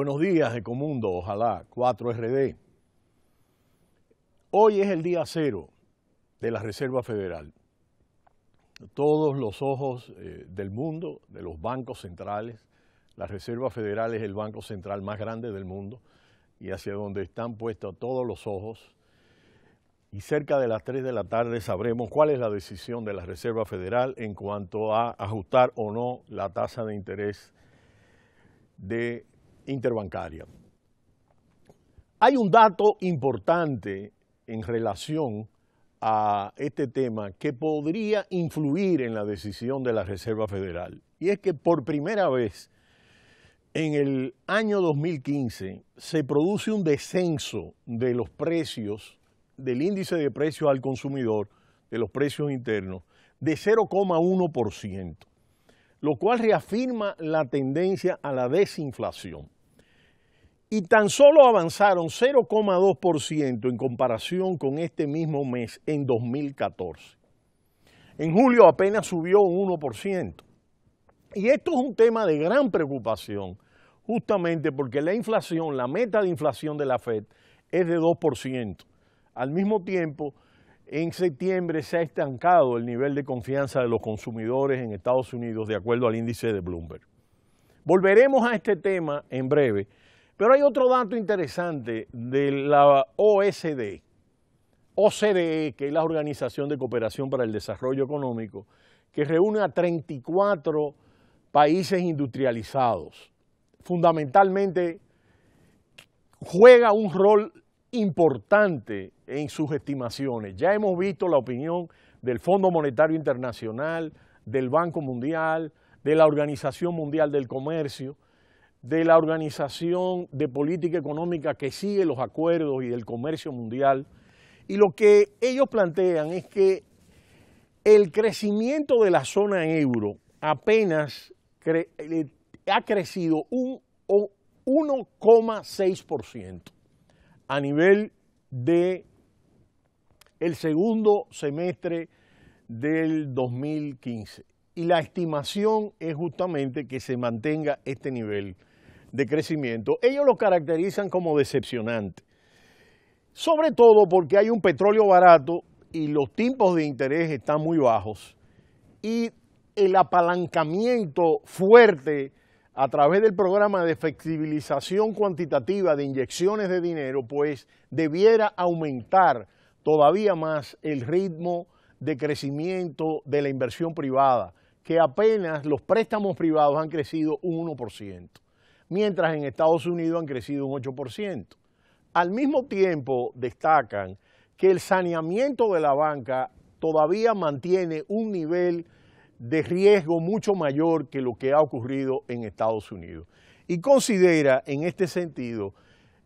Buenos días, Ecomundo, ojalá, 4RD. Hoy es el día cero de la Reserva Federal. Todos los ojos eh, del mundo, de los bancos centrales, la Reserva Federal es el banco central más grande del mundo y hacia donde están puestos todos los ojos. Y cerca de las 3 de la tarde sabremos cuál es la decisión de la Reserva Federal en cuanto a ajustar o no la tasa de interés de interbancaria. Hay un dato importante en relación a este tema que podría influir en la decisión de la Reserva Federal. Y es que por primera vez en el año 2015 se produce un descenso de los precios, del índice de precios al consumidor, de los precios internos, de 0,1%, lo cual reafirma la tendencia a la desinflación y tan solo avanzaron 0,2% en comparación con este mismo mes en 2014. En julio apenas subió un 1%. Y esto es un tema de gran preocupación, justamente porque la inflación, la meta de inflación de la Fed es de 2%. Al mismo tiempo, en septiembre se ha estancado el nivel de confianza de los consumidores en Estados Unidos de acuerdo al índice de Bloomberg. Volveremos a este tema en breve. Pero hay otro dato interesante de la OSD, OCDE, que es la Organización de Cooperación para el Desarrollo Económico, que reúne a 34 países industrializados. Fundamentalmente juega un rol importante en sus estimaciones. Ya hemos visto la opinión del Fondo Monetario Internacional, del Banco Mundial, de la Organización Mundial del Comercio de la Organización de Política Económica que sigue los acuerdos y del comercio mundial. Y lo que ellos plantean es que el crecimiento de la zona euro apenas eh, ha crecido un 1,6% a nivel de el segundo semestre del 2015. Y la estimación es justamente que se mantenga este nivel de crecimiento, ellos lo caracterizan como decepcionante. Sobre todo porque hay un petróleo barato y los tipos de interés están muy bajos y el apalancamiento fuerte a través del programa de flexibilización cuantitativa de inyecciones de dinero, pues debiera aumentar todavía más el ritmo de crecimiento de la inversión privada, que apenas los préstamos privados han crecido un 1% mientras en Estados Unidos han crecido un 8%. Al mismo tiempo, destacan que el saneamiento de la banca todavía mantiene un nivel de riesgo mucho mayor que lo que ha ocurrido en Estados Unidos. Y considera en este sentido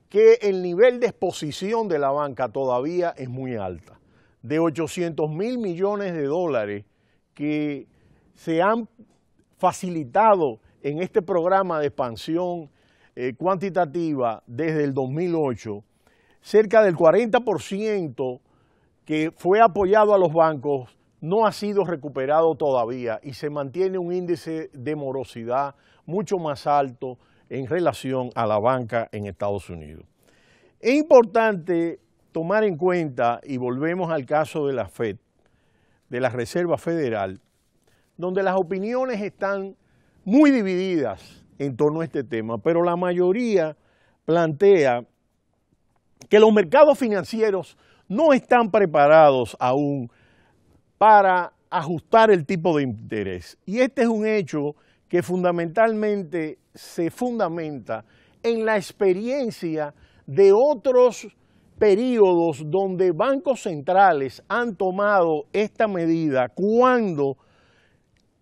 que el nivel de exposición de la banca todavía es muy alta. De 800 mil millones de dólares que se han facilitado en este programa de expansión eh, cuantitativa desde el 2008, cerca del 40% que fue apoyado a los bancos no ha sido recuperado todavía y se mantiene un índice de morosidad mucho más alto en relación a la banca en Estados Unidos. Es importante tomar en cuenta, y volvemos al caso de la FED, de la Reserva Federal, donde las opiniones están muy divididas en torno a este tema, pero la mayoría plantea que los mercados financieros no están preparados aún para ajustar el tipo de interés. Y este es un hecho que fundamentalmente se fundamenta en la experiencia de otros periodos donde bancos centrales han tomado esta medida cuando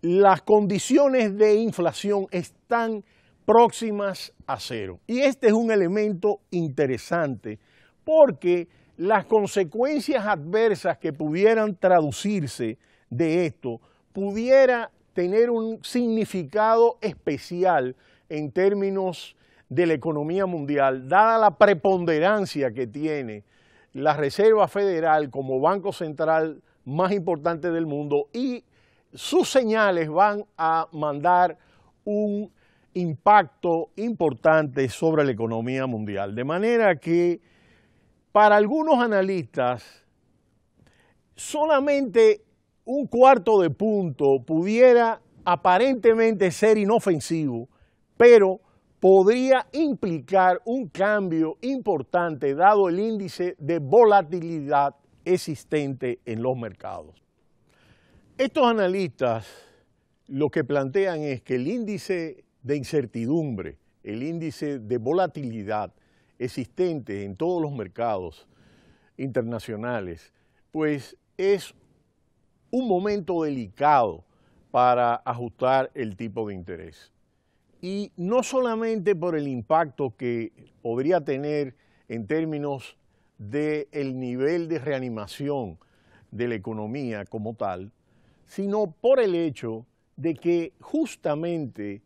las condiciones de inflación están próximas a cero. Y este es un elemento interesante porque las consecuencias adversas que pudieran traducirse de esto pudiera tener un significado especial en términos de la economía mundial, dada la preponderancia que tiene la Reserva Federal como banco central más importante del mundo y sus señales van a mandar un impacto importante sobre la economía mundial. De manera que para algunos analistas, solamente un cuarto de punto pudiera aparentemente ser inofensivo, pero podría implicar un cambio importante dado el índice de volatilidad existente en los mercados. Estos analistas lo que plantean es que el índice de incertidumbre, el índice de volatilidad existente en todos los mercados internacionales, pues es un momento delicado para ajustar el tipo de interés. Y no solamente por el impacto que podría tener en términos del nivel de reanimación de la economía como tal, sino por el hecho de que justamente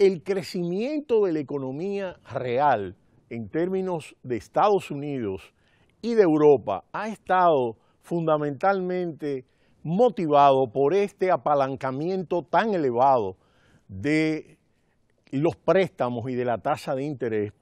el crecimiento de la economía real en términos de Estados Unidos y de Europa ha estado fundamentalmente motivado por este apalancamiento tan elevado de los préstamos y de la tasa de interés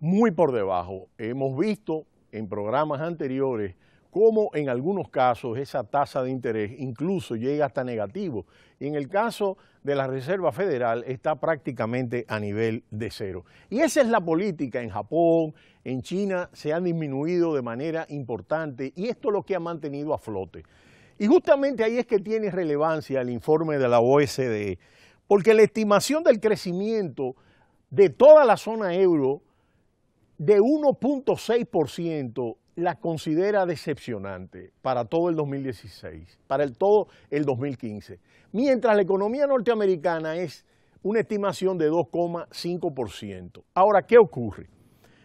muy por debajo. Hemos visto en programas anteriores como en algunos casos esa tasa de interés incluso llega hasta negativo. Y en el caso de la Reserva Federal está prácticamente a nivel de cero. Y esa es la política en Japón, en China se han disminuido de manera importante y esto es lo que ha mantenido a flote. Y justamente ahí es que tiene relevancia el informe de la OSD, porque la estimación del crecimiento de toda la zona euro de 1.6% la considera decepcionante para todo el 2016, para el, todo el 2015, mientras la economía norteamericana es una estimación de 2,5%. Ahora, ¿qué ocurre?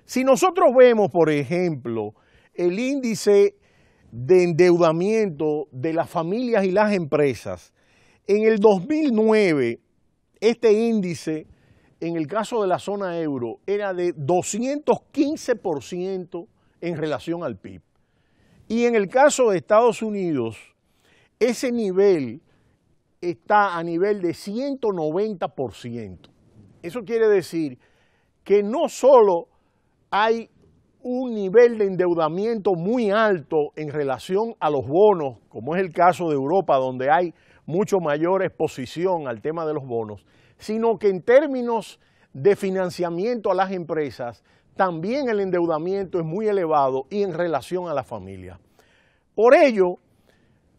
Si nosotros vemos, por ejemplo, el índice de endeudamiento de las familias y las empresas, en el 2009 este índice, en el caso de la zona euro, era de 215% en relación al PIB. Y en el caso de Estados Unidos, ese nivel está a nivel de 190%. Eso quiere decir que no solo hay un nivel de endeudamiento muy alto en relación a los bonos, como es el caso de Europa, donde hay mucho mayor exposición al tema de los bonos, sino que en términos de financiamiento a las empresas también el endeudamiento es muy elevado y en relación a la familia. Por ello,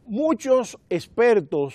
muchos expertos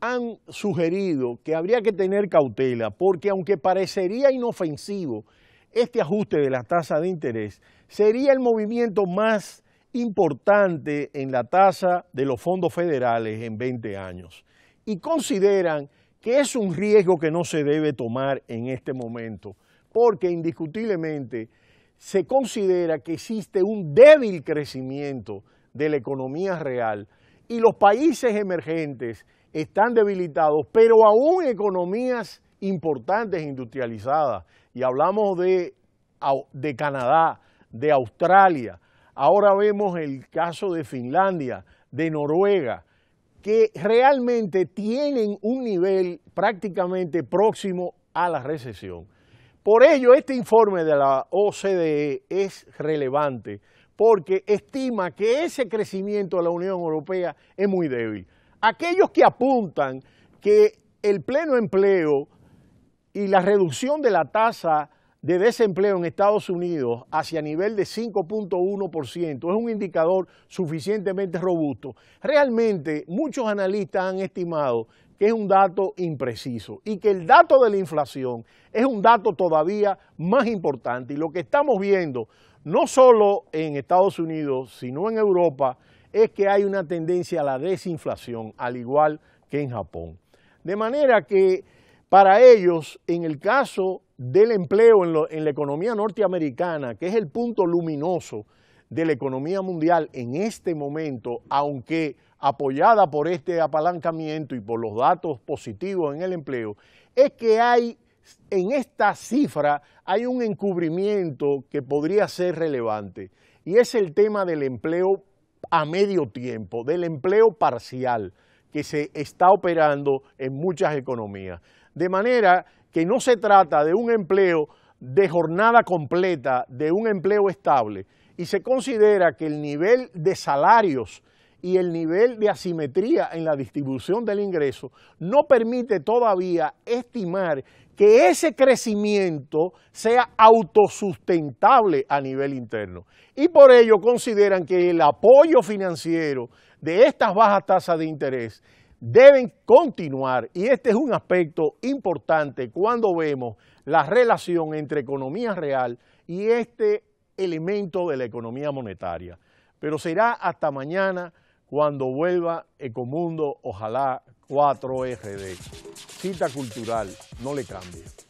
han sugerido que habría que tener cautela porque aunque parecería inofensivo este ajuste de la tasa de interés, sería el movimiento más importante en la tasa de los fondos federales en 20 años y consideran que es un riesgo que no se debe tomar en este momento porque indiscutiblemente se considera que existe un débil crecimiento de la economía real y los países emergentes están debilitados, pero aún economías importantes industrializadas, y hablamos de, de Canadá, de Australia, ahora vemos el caso de Finlandia, de Noruega, que realmente tienen un nivel prácticamente próximo a la recesión. Por ello, este informe de la OCDE es relevante porque estima que ese crecimiento de la Unión Europea es muy débil. Aquellos que apuntan que el pleno empleo y la reducción de la tasa de desempleo en Estados Unidos hacia nivel de 5.1% es un indicador suficientemente robusto. Realmente muchos analistas han estimado que es un dato impreciso y que el dato de la inflación es un dato todavía más importante. Y lo que estamos viendo, no solo en Estados Unidos, sino en Europa, es que hay una tendencia a la desinflación, al igual que en Japón. De manera que para ellos, en el caso del empleo en, la economía norteamericana, que es el punto luminoso de la economía mundial en este momento, aunque apoyada por este apalancamiento y por los datos positivos en el empleo, es que hay en esta cifra hay un encubrimiento que podría ser relevante y es el tema del empleo a medio tiempo, del empleo parcial que se está operando en muchas economías. De manera que no se trata de un empleo de jornada completa, de un empleo estable, y se considera que el nivel de salarios y el nivel de asimetría en la distribución del ingreso no permite todavía estimar que ese crecimiento sea autosustentable a nivel interno. Y por ello consideran que el apoyo financiero de estas bajas tasas de interés deben continuar y este es un aspecto importante cuando vemos la relación entre economía real y este elemento de la economía monetaria. Pero será hasta mañana cuando vuelva Ecomundo, ojalá 4RD. Cita cultural, no le cambie.